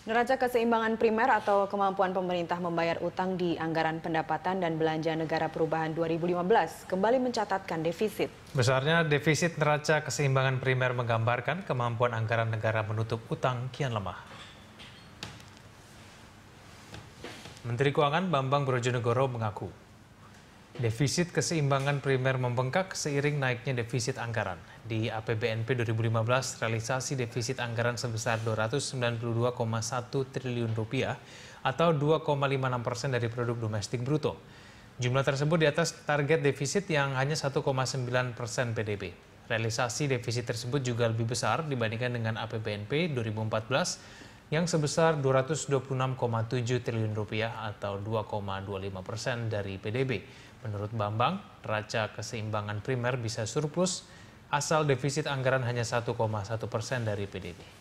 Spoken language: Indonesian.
Neraca keseimbangan primer atau kemampuan pemerintah membayar utang di anggaran pendapatan dan belanja negara perubahan 2015 kembali mencatatkan defisit. Besarnya defisit neraca keseimbangan primer menggambarkan kemampuan anggaran negara menutup utang kian lemah. Menteri Keuangan Bambang Brojonegoro mengaku Defisit keseimbangan primer membengkak seiring naiknya defisit anggaran. Di APBNP 2015, realisasi defisit anggaran sebesar 292,1 triliun rupiah atau 2,56 persen dari produk domestik bruto. Jumlah tersebut di atas target defisit yang hanya 1,9 persen PDB. Realisasi defisit tersebut juga lebih besar dibandingkan dengan APBNP 2014 yang sebesar 226,7 triliun rupiah atau 2,25 persen dari PDB. Menurut Bambang, raca keseimbangan primer bisa surplus asal defisit anggaran hanya 1,1 persen dari PDB.